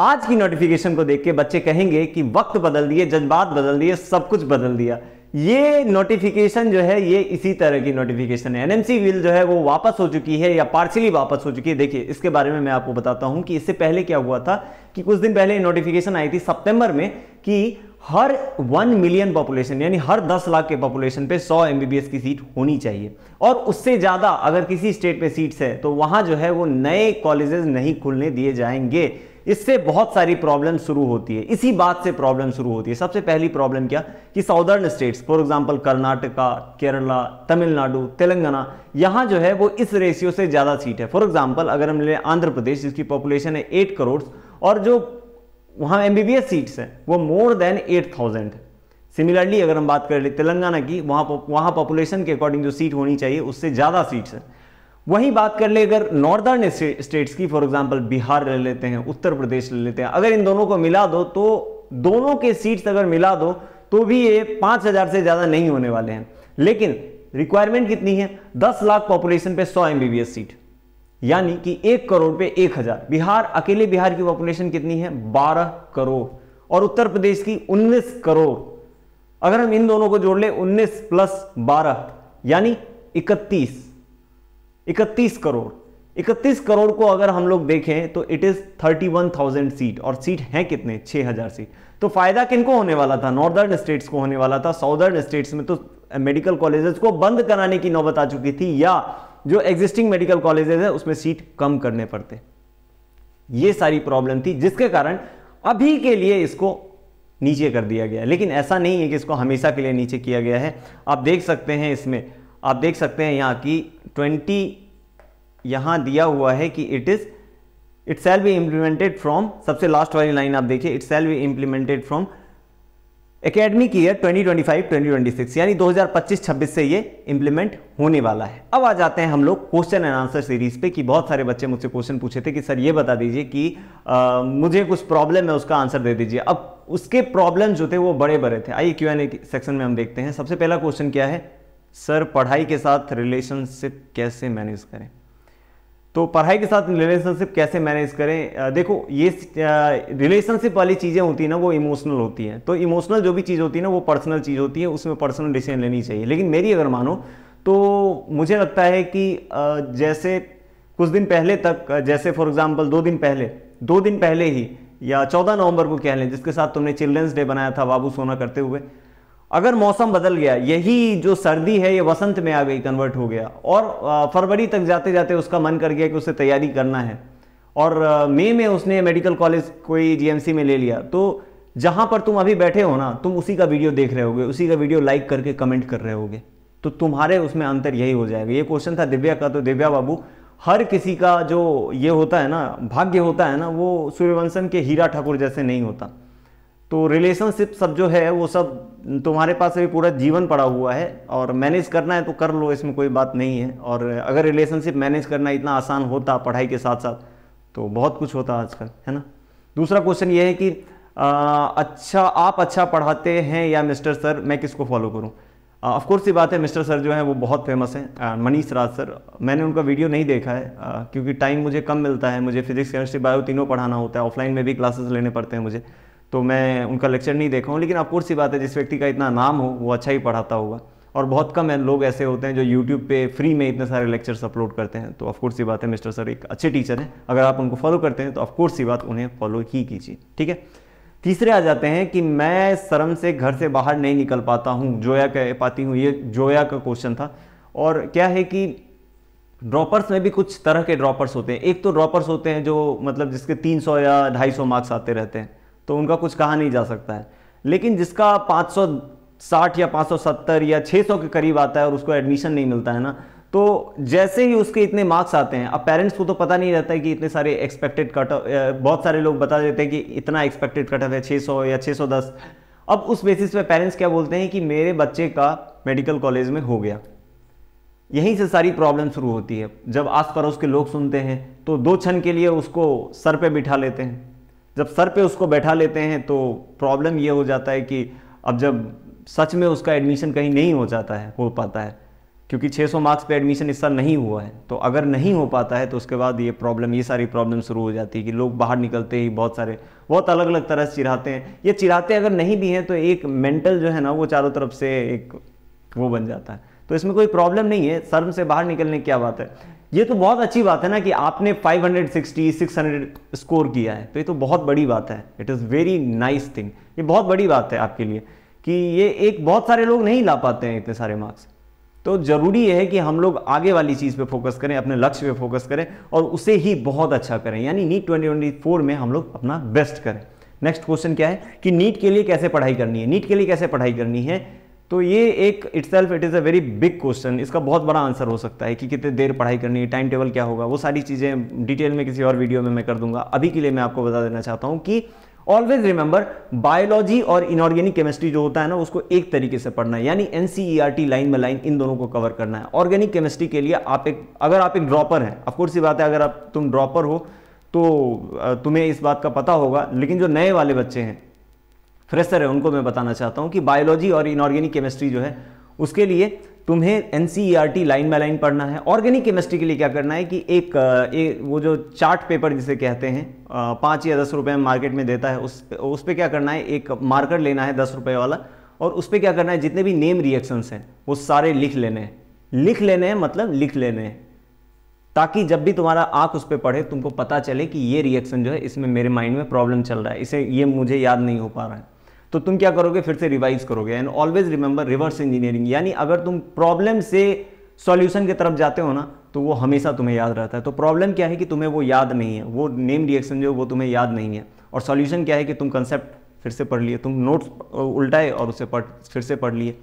आज की नोटिफिकेशन को देख के बच्चे कहेंगे कि वक्त बदल दिए जज्बात बदल दिए सब कुछ बदल दिया ये नोटिफिकेशन जो है ये इसी तरह की नोटिफिकेशन है एनएमसी बिल जो है वो वापस हो चुकी है या पार्शियली वापस हो चुकी है देखिए इसके बारे में मैं आपको बताता हूं कि इससे पहले क्या हुआ था कि कुछ दिन पहले नोटिफिकेशन आई थी सितंबर में कि हर वन मिलियन पॉपुलेशन यानी हर दस लाख के पॉपुलेशन पे सौ एमबीबीएस की सीट होनी चाहिए और उससे ज़्यादा अगर किसी स्टेट पे सीट्स है तो वहां जो है वो नए कॉलेजेस नहीं खुलने दिए जाएंगे इससे बहुत सारी प्रॉब्लम शुरू होती है इसी बात से प्रॉब्लम शुरू होती है सबसे पहली प्रॉब्लम क्या कि southern states for example Karnataka Kerala Tamil Nadu Telangana यहाँ जो है वो इस रेशियो से ज़्यादा सीट है फॉर एग्जाम्पल अगर हम ले आंध्र प्रदेश जिसकी पॉपुलेशन है एट करोड़ और जो वहाँ एम सीट्स हैं वो more than eight thousand similarly अगर हम बात कर ले तेलंगाना की वहाँ वहाँ पॉपुलेशन के अकॉर्डिंग जो सीट होनी चाहिए उससे ज़्यादा सीट्स हैं वही बात कर ले अगर नॉर्दर्न स्टेट्स की फॉर एग्जांपल बिहार ले लेते हैं उत्तर प्रदेश ले लेते हैं अगर इन दोनों को मिला दो तो दोनों के सीट्स अगर मिला दो तो भी ये पांच हज़ार से ज़्यादा नहीं होने वाले हैं लेकिन रिक्वायरमेंट कितनी है दस लाख पॉपुलेशन पे सौ एम सीट यानी कि एक करोड़ पे एक हज़ार बिहार अकेले बिहार की पॉपुलेशन कितनी है बारह करोड़ और उत्तर प्रदेश की उन्नीस करोड़ अगर हम इन दोनों को जोड़ ले उन्नीस प्लस बारह यानी इकतीस इकतीस करोड़ इकतीस करोड़ को अगर हम लोग देखें तो it is thirty one thousand seat और सीट है कितने छह हजार सीट तो फायदा किनको होने वाला था नॉर्दर्न स्टेट्स को होने वाला था साउदर्न स्टेट्स में तो मेडिकल कॉलेजेस को बंद कराने की नौबत आ चुकी थी या जो एग्जिस्टिंग मेडिकल कॉलेजेस है उसमें सीट कम करने पड़ते ये सारी प्रॉब्लम थी जिसके कारण अभी के लिए इसको नीचे कर दिया गया लेकिन ऐसा नहीं है कि इसको हमेशा के लिए नीचे किया गया है आप देख सकते हैं इसमें आप देख सकते हैं यहाँ की ट्वेंटी यहाँ दिया हुआ है कि it is it shall be implemented from सबसे लास्ट वाली लाइन आप देखिए it shall be implemented from academic year 2025 2026 यानी 2025-26 से ये इंप्लीमेंट होने वाला है अब आ जाते हैं हम लोग क्वेश्चन एंड आंसर सीरीज पे कि बहुत सारे बच्चे मुझसे क्वेश्चन पूछे थे कि सर ये बता दीजिए कि आ, मुझे कुछ प्रॉब्लम है उसका आंसर दे दीजिए अब उसके प्रॉब्लम जो थे वो बड़े बड़े थे आइए क्यू एन सेक्शन में हम देखते हैं सबसे पहला क्वेश्चन क्या है सर पढ़ाई के साथ रिलेशनशिप कैसे मैनेज करें तो पढ़ाई के साथ रिलेशनशिप कैसे मैनेज करें देखो ये रिलेशनशिप वाली चीज़ें तो होती है ना वो इमोशनल होती हैं तो इमोशनल जो भी चीज़ होती है ना वो पर्सनल चीज़ होती है उसमें पर्सनल डिसीजन लेनी चाहिए लेकिन मेरी अगर मानो तो मुझे लगता है कि जैसे कुछ दिन पहले तक जैसे फॉर एग्जाम्पल दो दिन पहले दो दिन पहले ही या चौदह नवंबर को कह लें जिसके साथ तुमने चिल्ड्रंस डे बनाया था बाबू सोना करते हुए अगर मौसम बदल गया यही जो सर्दी है ये वसंत में आ गई कन्वर्ट हो गया और फरवरी तक जाते जाते उसका मन कर गया कि उसे तैयारी करना है और मई में उसने मेडिकल कॉलेज कोई जीएमसी में ले लिया तो जहाँ पर तुम अभी बैठे हो ना तुम उसी का वीडियो देख रहे होगे उसी का वीडियो लाइक करके कमेंट कर रहे होगे तो तुम्हारे उसमें अंतर यही हो जाएगा ये क्वेश्चन था दिव्या का तो दिव्या बाबू हर किसी का जो ये होता है ना भाग्य होता है ना वो सूर्यवंशन के हीरा ठाकुर जैसे नहीं होता तो रिलेशनशिप सब जो है वो सब तुम्हारे पास अभी पूरा जीवन पड़ा हुआ है और मैनेज करना है तो कर लो इसमें कोई बात नहीं है और अगर रिलेशनशिप मैनेज करना इतना आसान होता पढ़ाई के साथ साथ तो बहुत कुछ होता आजकल है ना दूसरा क्वेश्चन ये है कि आ, अच्छा आप अच्छा पढ़ाते हैं या मिस्टर सर मैं किसको फॉलो करूँ ऑफकोर्स ये बात है मिस्टर सर जो है वो बहुत फेमस हैं मनीष राज सर मैंने उनका वीडियो नहीं देखा है आ, क्योंकि टाइम मुझे कम मिलता है मुझे फिजिक्स केमिस्ट्री बायो तीनों पढ़ाना होता है ऑफलाइन में भी क्लासेस लेने पड़ते हैं मुझे तो मैं उनका लेक्चर नहीं देखा हूँ लेकिन अफकोर्स ही बात है जिस व्यक्ति का इतना नाम हो वो अच्छा ही पढ़ाता होगा और बहुत कम है लोग ऐसे होते हैं जो यूट्यूब पे फ्री में इतने सारे लेक्चर्स अपलोड करते हैं तो ऑफकोर्स ये बात है मिस्टर सर एक अच्छे टीचर हैं अगर आप उनको फॉलो करते हैं तो ऑफकोर्स ये बात उन्हें फॉलो ही कीजिए ठीक है तीसरे आ जाते हैं कि मैं शर्म से घर से बाहर नहीं निकल पाता हूँ जोया कह पाती हूँ ये जोया का क्वेश्चन था और क्या है कि ड्रॉपर्स में भी कुछ तरह के ड्रॉपर्स होते हैं एक तो ड्रॉपर्स होते हैं जो मतलब जिसके 300 या 250 मार्क्स आते रहते हैं तो उनका कुछ कहा नहीं जा सकता है लेकिन जिसका 560 या 570 या 600 के करीब आता है और उसको एडमिशन नहीं मिलता है ना तो जैसे ही उसके इतने मार्क्स आते हैं अब पेरेंट्स को तो पता नहीं रहता है कि इतने सारे एक्सपेक्टेड कट बहुत सारे लोग बता देते हैं कि इतना एक्सपेक्टेड कट है 600 या 610 अब उस बेसिस पे पेरेंट्स क्या बोलते हैं कि मेरे बच्चे का मेडिकल कॉलेज में हो गया यहीं से सारी प्रॉब्लम शुरू होती है जब आस पड़ोस के लोग सुनते हैं तो दो क्षण के लिए उसको सर पे बिठा लेते हैं जब सर पे उसको बैठा लेते हैं तो प्रॉब्लम ये हो जाता है कि अब जब सच में उसका एडमिशन कहीं नहीं हो जाता है हो पाता है क्योंकि 600 मार्क्स पे एडमिशन इस साल नहीं हुआ है तो अगर नहीं हो पाता है तो उसके बाद ये प्रॉब्लम ये सारी प्रॉब्लम शुरू हो जाती है कि लोग बाहर निकलते ही बहुत सारे बहुत अलग अलग तरह से चिराते हैं ये चिराते अगर नहीं भी हैं तो एक मेंटल जो है ना वो चारों तरफ से एक वो बन जाता है तो इसमें कोई प्रॉब्लम नहीं है शर्म से बाहर निकलने की क्या बात है ये तो बहुत अच्छी बात है ना कि आपने 560, 600 स्कोर किया है तो ये तो बहुत बड़ी बात है it is very nice thing ये बहुत बड़ी बात है आपके लिए कि ये एक बहुत सारे लोग नहीं ला पाते हैं इतने सारे मार्क्स तो ज़रूरी है कि हम लोग आगे वाली चीज़ पे फोकस करें अपने लक्ष्य पे फोकस करें और उसे ही बहुत अच्छा करें यानी नीट ट्वेंटी में हम लोग अपना बेस्ट करें नेक्स्ट क्वेश्चन क्या है कि नीट के लिए कैसे पढ़ाई करनी है नीट के लिए कैसे पढ़ाई करनी है तो ये एक itself it is a very big question इसका बहुत बड़ा आंसर हो सकता है कि कितने देर पढ़ाई करनी है टाइम टेबल क्या होगा वो सारी चीज़ें डिटेल में किसी और वीडियो में मैं कर दूंगा अभी के लिए मैं आपको बता देना चाहता हूँ कि ऑलवेज रिमेंबर बायोलॉजी और इनऑर्गेनिक केमिस्ट्री जो होता है ना उसको एक तरीके से पढ़ना है यानी एन लाइन e में लाइन इन दोनों को कवर करना है ऑर्गेनिक केमिस्ट्री के लिए आप एक अगर आप एक ड्रॉपर हैं अफकोर्स ये बात है अगर आप तुम ड्रॉपर हो तो तुम्हें इस बात का पता होगा लेकिन जो नए वाले बच्चे हैं फ्रेशर है उनको मैं बताना चाहता हूँ कि बायोलॉजी और इनऑर्गेनिक केमिस्ट्री जो है उसके लिए तुम्हें एन लाइन बाय लाइन पढ़ना है ऑर्गेनिक केमिस्ट्री के लिए क्या करना है कि एक ए, वो जो चार्ट पेपर जिसे कहते हैं पाँच या दस रुपये मार्केट में देता है उस उस पर क्या करना है एक मार्कर लेना है दस रुपये वाला और उस पर क्या करना है जितने भी नेम रिएक्शंस हैं वो सारे लिख लेने हैं लिख लेने हैं मतलब लिख लेने हैं ताकि जब भी तुम्हारा आँख उस पर पढ़े तुमको पता चले कि ये रिएक्शन जो है इसमें मेरे माइंड में प्रॉब्लम चल रहा है इसे ये मुझे याद नहीं हो पा रहा है तो तुम क्या करोगे फिर से रिवाइज करोगे and always remember reverse engineering यानी अगर तुम प्रॉब्लम से सॉल्यूशन की तरफ जाते हो ना तो वो हमेशा तुम्हें याद रहता है तो प्रॉब्लम क्या है कि तुम्हें वो याद नहीं है वो नेम रिएक्शन जो वो तुम्हें याद नहीं है और सॉल्यूशन क्या है कि तुम कंसेप्ट फिर से पढ़ लिए तुम नोट्स उल्टाए और उसे पढ़ फिर से पढ़ लिए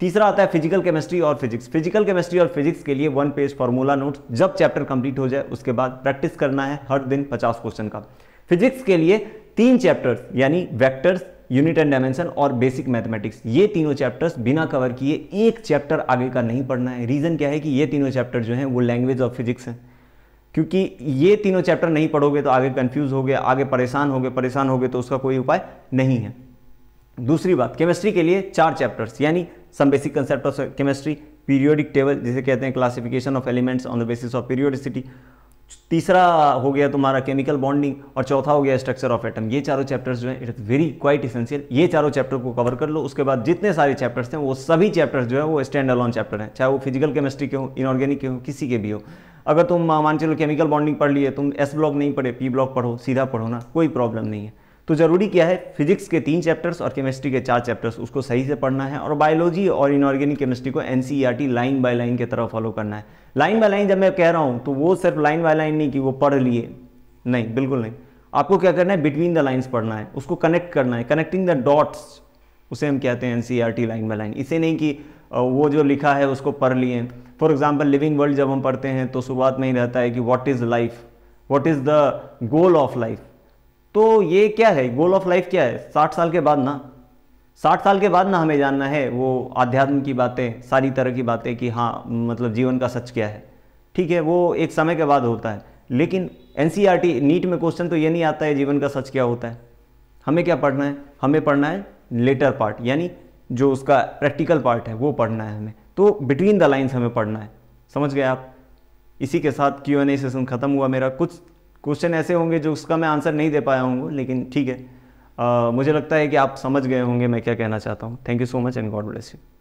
तीसरा आता है फिजिकल केमिस्ट्री और फिजिक्स फिजिकल केमिस्ट्री और फिजिक्स के लिए वन पेज फार्मूला नोट जब चैप्टर कंप्लीट हो जाए उसके बाद प्रैक्टिस करना है हर दिन पचास क्वेश्चन का फिजिक्स के लिए तीन चैप्टर्स यानी वेक्टर्स यूनिट एंड डायमेंशन और बेसिक मैथमेटिक्स ये तीनों चैप्टर्स बिना कवर किए एक चैप्टर आगे का नहीं पढ़ना है रीज़न क्या है कि ये तीनों चैप्टर जो है वो लैंग्वेज ऑफ फिजिक्स हैं क्योंकि ये तीनों चैप्टर नहीं पढ़ोगे तो आगे कंफ्यूज हो गए आगे परेशान हो गए परेशान हो गए तो उसका कोई उपाय नहीं है दूसरी बात केमिस्ट्री के लिए चार चैप्टर्स यानी some basic concept of chemistry periodic table जिसे कहते हैं classification of elements on the basis of periodicity तीसरा हो गया तुम्हारा केमिकल बॉन्डिंग और चौथा हो गया स्ट्रक्चर ऑफ एटम ये चारों चैप्टर्स जो है it is very quite essential ये चारों चैप्टर को कवर कर लो उसके बाद जितने सारे चैप्टर्स हैं वो सभी चैप्टर्स जो है वो स्टैंड अलॉन चैप्टर हैं चाहे वो फिजिकल केमिस्ट्री के हो इनऑर्गेनिक के हो किसी के भी हो अगर तुम मान चलो केमिकल बॉन्डिंग पढ़ लिए तुम एस ब्लॉक नहीं पढ़े पी ब्लॉक पढ़ो सीधा पढ़ो ना कोई प्रॉब्लम नहीं है तो ज़रूरी क्या है फिजिक्स के तीन चैप्टर्स और केमिस्ट्री के चार चैप्टर्स उसको सही से पढ़ना है और बायोलॉजी और इनऑर्गेनिक केमिस्ट्री को एन लाइन बाय लाइन की तरफ फॉलो करना है लाइन बाय लाइन जब मैं कह रहा हूँ तो वो सिर्फ लाइन बाय लाइन नहीं कि वो पढ़ लिए नहीं बिल्कुल नहीं आपको क्या करना है बिटवीन द लाइन्स पढ़ना है उसको कनेक्ट करना है कनेक्टिंग द डॉट्स उसे हम कहते हैं एन लाइन बाय लाइन इसे नहीं कि वो जो लिखा है उसको पढ़ लिए फॉर एग्जाम्पल लिविंग वर्ल्ड जब हम पढ़ते हैं तो शुरुआत में ही रहता है कि what is life what is the goal of life तो ये क्या है गोल ऑफ लाइफ क्या है साठ साल के बाद ना साठ साल के बाद ना हमें जानना है वो आध्यात्म की बातें सारी तरह की बातें कि हाँ मतलब जीवन का सच क्या है ठीक है वो एक समय के बाद होता है लेकिन एन e नीट में क्वेश्चन तो ये नहीं आता है जीवन का सच क्या होता है हमें क्या पढ़ना है हमें पढ़ना है लेटर पार्ट यानी जो उसका प्रैक्टिकल पार्ट है वो पढ़ना है हमें तो बिटवीन द लाइन्स हमें पढ़ना है समझ गए आप इसी के साथ क्यू एन ए सेशन ख़त्म हुआ मेरा कुछ क्वेश्चन ऐसे होंगे जो उसका मैं आंसर नहीं दे पाया हूँ लेकिन ठीक है आ, मुझे लगता है कि आप समझ गए होंगे मैं क्या कहना चाहता हूँ thank you so much and God bless you